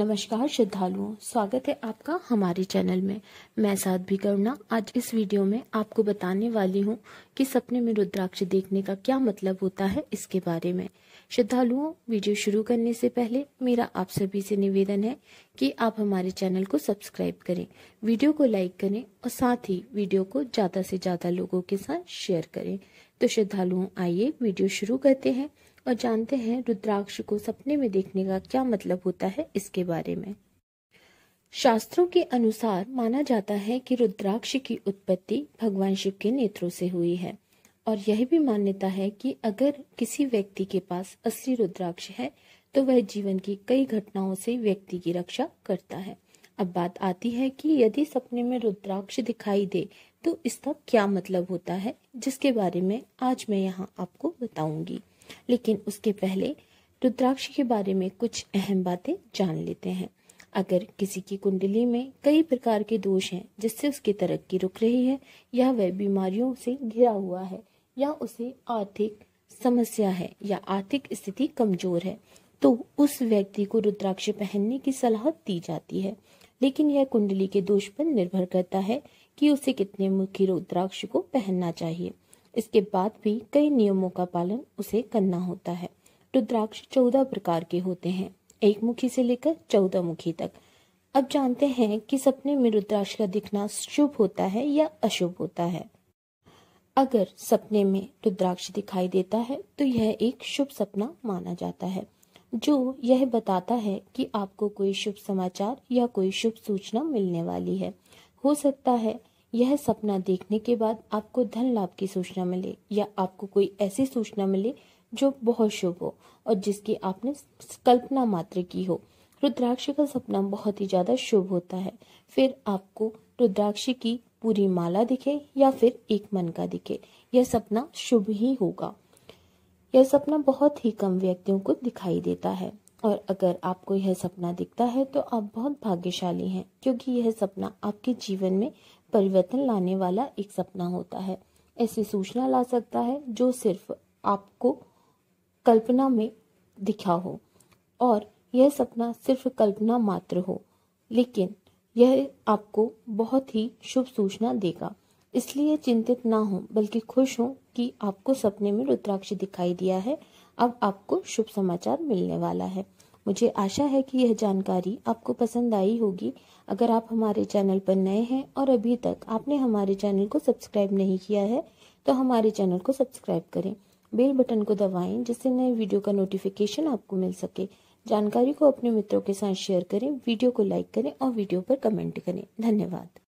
नमस्कार श्रद्धालुओं स्वागत है आपका हमारे चैनल में मैं साथ भी करुणा आज इस वीडियो में आपको बताने वाली हूँ कि सपने में रुद्राक्ष देखने का क्या मतलब होता है इसके बारे में श्रद्धालुओं वीडियो शुरू करने से पहले मेरा आप सभी से निवेदन है कि आप हमारे चैनल को सब्सक्राइब करें वीडियो को लाइक करें और साथ ही वीडियो को ज़्यादा से ज़्यादा लोगों के साथ शेयर करें तो श्रद्धालुओं आइए वीडियो शुरू करते हैं और जानते हैं रुद्राक्ष को सपने में देखने का क्या मतलब होता है इसके बारे में शास्त्रों के अनुसार माना जाता है कि रुद्राक्ष की उत्पत्ति भगवान शिव के नेत्रों से हुई है और यह भी मान्यता है कि अगर किसी व्यक्ति के पास असली रुद्राक्ष है तो वह जीवन की कई घटनाओं से व्यक्ति की रक्षा करता है अब बात आती है कि यदि सपने में रुद्राक्ष दिखाई दे तो इसका क्या मतलब होता है जिसके बारे में आज मैं यहाँ आपको बताऊंगी लेकिन उसके पहले रुद्राक्ष के बारे में कुछ अहम बातें जान लेते हैं अगर किसी की कुंडली में कई प्रकार के दोष हैं जिससे उसकी तरक्की रुक रही है या वह बीमारियों से घिरा हुआ है या उसे आर्थिक समस्या है या आर्थिक स्थिति कमजोर है तो उस व्यक्ति को रुद्राक्ष पहनने की सलाह दी जाती है लेकिन यह कुंडली के दोष पर निर्भर करता है कि उसे कितने मुखी रुद्राक्ष को पहनना चाहिए इसके बाद भी कई नियमों का पालन उसे करना होता है रुद्राक्ष चौदह प्रकार के होते हैं एक मुखी से लेकर चौदह मुखी तक अब जानते हैं कि सपने में रुद्राक्ष का दिखना शुभ होता है या अशुभ होता है अगर सपने में रुद्राक्ष दिखाई देता है तो यह एक शुभ सपना माना जाता है जो यह बताता है कि आपको कोई शुभ समाचार या कोई शुभ सूचना मिलने वाली है हो सकता है यह सपना देखने के बाद आपको धन लाभ की सूचना मिले या आपको कोई ऐसी सूचना मिले जो बहुत शुभ हो और जिसकी आपने कल्पना मात्र की हो रुद्राक्ष का सपना बहुत ही ज्यादा शुभ होता है फिर आपको रुद्राक्ष की पूरी माला दिखे या फिर एक मन का दिखे यह सपना शुभ ही होगा यह सपना बहुत ही कम व्यक्तियों को दिखाई देता है और अगर आपको यह सपना दिखता है तो आप बहुत भाग्यशाली हैं क्योंकि यह सपना आपके जीवन में परिवर्तन लाने वाला एक सपना होता है ऐसी सूचना ला सकता है जो सिर्फ आपको कल्पना में दिखा हो और यह सपना सिर्फ कल्पना मात्र हो लेकिन यह आपको बहुत ही शुभ सूचना देगा इसलिए चिंतित ना हो बल्कि खुश हो कि आपको सपने में रुद्राक्ष दिखाई दिया है अब आपको शुभ समाचार मिलने वाला है मुझे आशा है कि यह जानकारी आपको पसंद आई होगी अगर आप हमारे चैनल पर नए हैं और अभी तक आपने हमारे चैनल को सब्सक्राइब नहीं किया है तो हमारे चैनल को सब्सक्राइब करें बेल बटन को दबाएं जिससे नए वीडियो का नोटिफिकेशन आपको मिल सके जानकारी को अपने मित्रों के साथ शेयर करें वीडियो को लाइक करें और वीडियो पर कमेंट करें धन्यवाद